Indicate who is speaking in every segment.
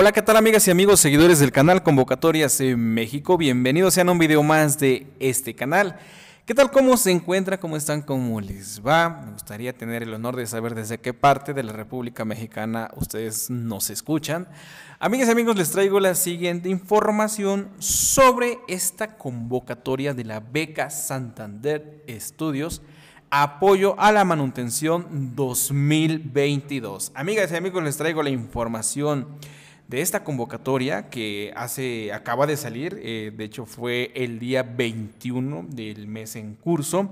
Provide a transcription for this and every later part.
Speaker 1: Hola, ¿qué tal amigas y amigos seguidores del canal Convocatorias en México? Bienvenidos sean a un video más de este canal. ¿Qué tal? ¿Cómo se encuentra? ¿Cómo están? ¿Cómo les va? Me gustaría tener el honor de saber desde qué parte de la República Mexicana ustedes nos escuchan. Amigas y amigos, les traigo la siguiente información sobre esta convocatoria de la beca Santander Estudios apoyo a la manutención 2022. Amigas y amigos, les traigo la información de esta convocatoria que hace, acaba de salir, eh, de hecho fue el día 21 del mes en curso,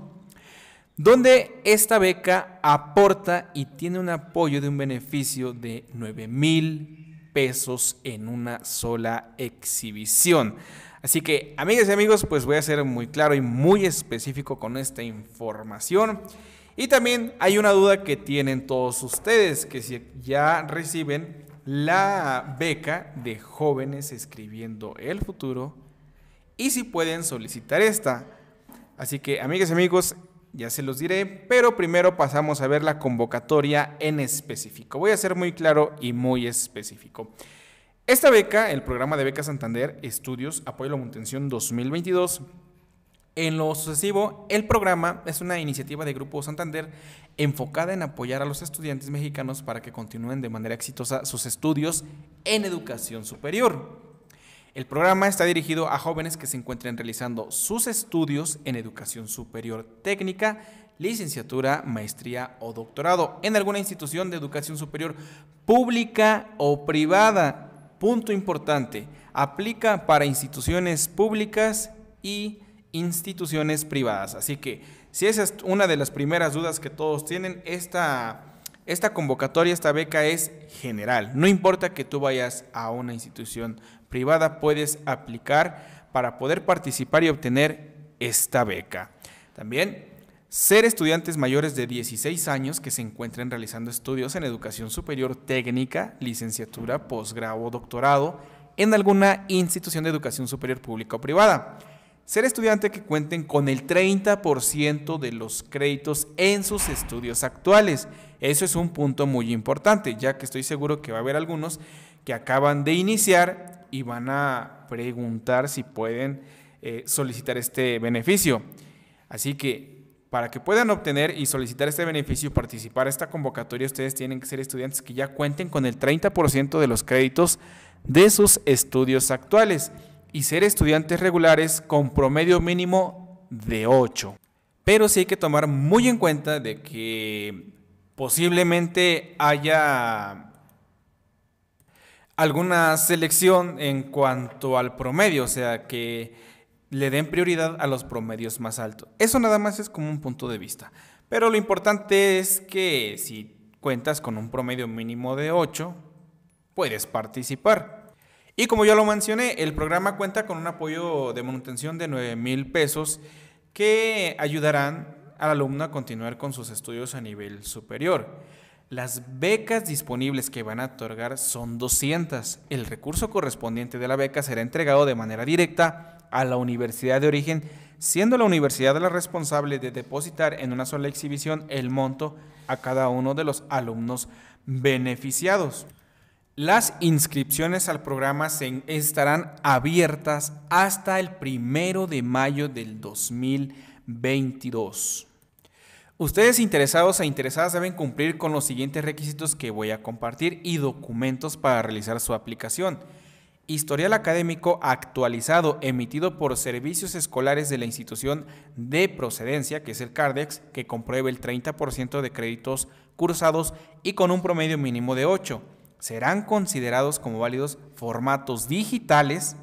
Speaker 1: donde esta beca aporta y tiene un apoyo de un beneficio de 9 mil pesos en una sola exhibición. Así que, amigas y amigos, pues voy a ser muy claro y muy específico con esta información. Y también hay una duda que tienen todos ustedes, que si ya reciben la beca de jóvenes escribiendo el futuro y si pueden solicitar esta. Así que, amigas y amigos, ya se los diré, pero primero pasamos a ver la convocatoria en específico. Voy a ser muy claro y muy específico. Esta beca, el programa de Beca Santander Estudios Apoyo a la Manutención 2022, en lo sucesivo, el programa es una iniciativa de Grupo Santander enfocada en apoyar a los estudiantes mexicanos para que continúen de manera exitosa sus estudios en educación superior. El programa está dirigido a jóvenes que se encuentren realizando sus estudios en educación superior técnica, licenciatura, maestría o doctorado en alguna institución de educación superior pública o privada. Punto importante, aplica para instituciones públicas y instituciones privadas. Así que si esa es una de las primeras dudas que todos tienen, esta, convocatoria, esta beca es general. No importa que tú vayas a una institución privada, puedes aplicar para poder participar y obtener esta beca. También ser estudiantes mayores de 16 años que se encuentren realizando estudios en educación superior técnica, licenciatura, posgrado doctorado en alguna institución de educación superior pública o privada ser estudiante que cuenten con el 30% de los créditos en sus estudios actuales. Eso es un punto muy importante, ya que estoy seguro que va a haber algunos que acaban de iniciar y van a preguntar si pueden eh, solicitar este beneficio. Así que para que puedan obtener y solicitar este beneficio participar en esta convocatoria, ustedes tienen que ser estudiantes que ya cuenten con el 30% de los créditos de sus estudios actuales y ser estudiantes regulares con promedio mínimo de 8. Pero sí hay que tomar muy en cuenta de que posiblemente haya alguna selección en cuanto al promedio, o sea, que le den prioridad a los promedios más altos. Eso nada más es como un punto de vista. Pero lo importante es que si cuentas con un promedio mínimo de 8, puedes participar. Y como ya lo mencioné, el programa cuenta con un apoyo de manutención de 9 mil pesos que ayudarán al alumno a continuar con sus estudios a nivel superior. Las becas disponibles que van a otorgar son 200. El recurso correspondiente de la beca será entregado de manera directa a la universidad de origen, siendo la universidad la responsable de depositar en una sola exhibición el monto a cada uno de los alumnos beneficiados. Las inscripciones al programa estarán abiertas hasta el primero de mayo del 2022. Ustedes interesados e interesadas deben cumplir con los siguientes requisitos que voy a compartir y documentos para realizar su aplicación. Historial académico actualizado emitido por servicios escolares de la institución de procedencia, que es el CARDEX, que compruebe el 30% de créditos cursados y con un promedio mínimo de 8 serán considerados como válidos formatos digitales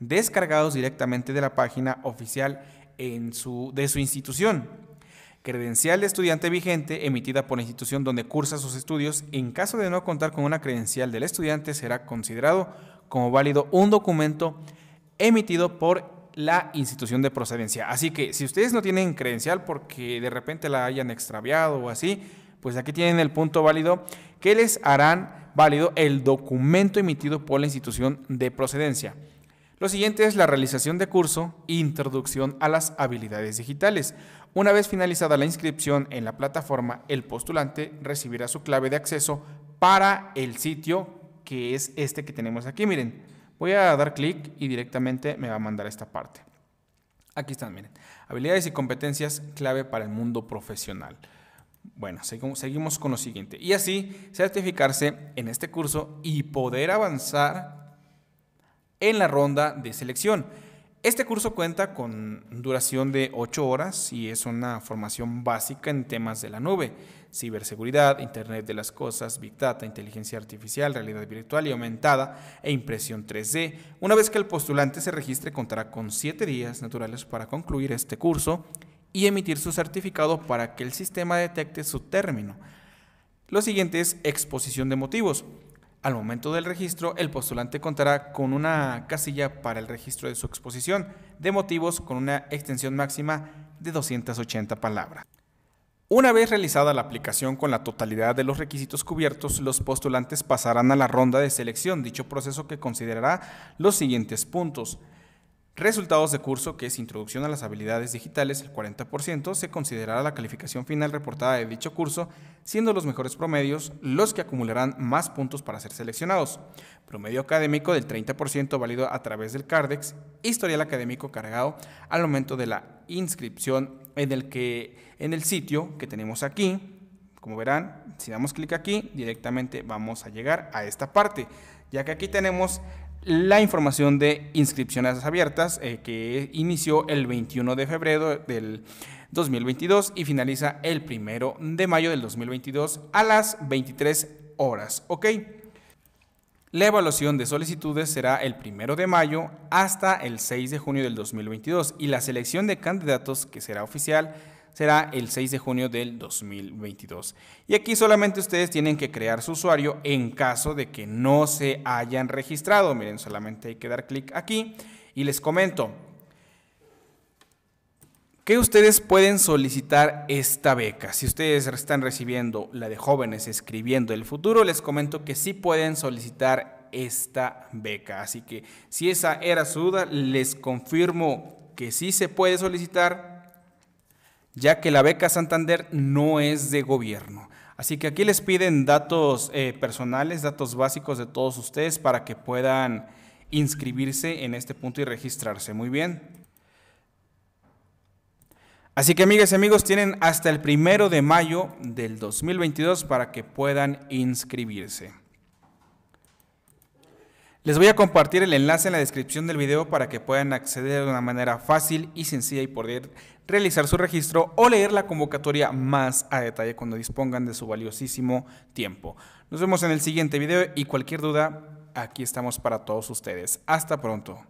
Speaker 1: descargados directamente de la página oficial de su institución. Credencial de estudiante vigente emitida por la institución donde cursa sus estudios, en caso de no contar con una credencial del estudiante, será considerado como válido un documento emitido por la institución de procedencia. Así que si ustedes no tienen credencial porque de repente la hayan extraviado o así, pues aquí tienen el punto válido que les harán válido el documento emitido por la institución de procedencia. Lo siguiente es la realización de curso Introducción a las habilidades digitales. Una vez finalizada la inscripción en la plataforma, el postulante recibirá su clave de acceso para el sitio que es este que tenemos aquí. Miren, voy a dar clic y directamente me va a mandar esta parte. Aquí están, miren. Habilidades y competencias clave para el mundo profesional. Bueno, seguimos con lo siguiente. Y así certificarse en este curso y poder avanzar en la ronda de selección. Este curso cuenta con duración de 8 horas y es una formación básica en temas de la nube, ciberseguridad, Internet de las Cosas, Big Data, inteligencia artificial, realidad virtual y aumentada e impresión 3D. Una vez que el postulante se registre, contará con 7 días naturales para concluir este curso y emitir su certificado para que el sistema detecte su término. Lo siguiente es exposición de motivos. Al momento del registro, el postulante contará con una casilla para el registro de su exposición de motivos con una extensión máxima de 280 palabras. Una vez realizada la aplicación con la totalidad de los requisitos cubiertos, los postulantes pasarán a la ronda de selección, dicho proceso que considerará los siguientes puntos. Resultados de curso, que es Introducción a las habilidades digitales, el 40%, se considerará la calificación final reportada de dicho curso, siendo los mejores promedios los que acumularán más puntos para ser seleccionados. Promedio académico del 30% válido a través del CARDEX, historial académico cargado al momento de la inscripción en el, que, en el sitio que tenemos aquí. Como verán, si damos clic aquí, directamente vamos a llegar a esta parte, ya que aquí tenemos la información de inscripciones abiertas eh, que inició el 21 de febrero del 2022 y finaliza el 1 de mayo del 2022 a las 23 horas. ¿Ok? La evaluación de solicitudes será el 1 de mayo hasta el 6 de junio del 2022 y la selección de candidatos que será oficial será el 6 de junio del 2022. Y aquí solamente ustedes tienen que crear su usuario en caso de que no se hayan registrado. Miren, solamente hay que dar clic aquí y les comento que ustedes pueden solicitar esta beca. Si ustedes están recibiendo la de jóvenes escribiendo el futuro, les comento que sí pueden solicitar esta beca. Así que si esa era su duda, les confirmo que sí se puede solicitar ya que la beca Santander no es de gobierno. Así que aquí les piden datos eh, personales, datos básicos de todos ustedes para que puedan inscribirse en este punto y registrarse. Muy bien. Así que amigas y amigos, tienen hasta el primero de mayo del 2022 para que puedan inscribirse. Les voy a compartir el enlace en la descripción del video para que puedan acceder de una manera fácil y sencilla y poder realizar su registro o leer la convocatoria más a detalle cuando dispongan de su valiosísimo tiempo. Nos vemos en el siguiente video y cualquier duda, aquí estamos para todos ustedes. Hasta pronto.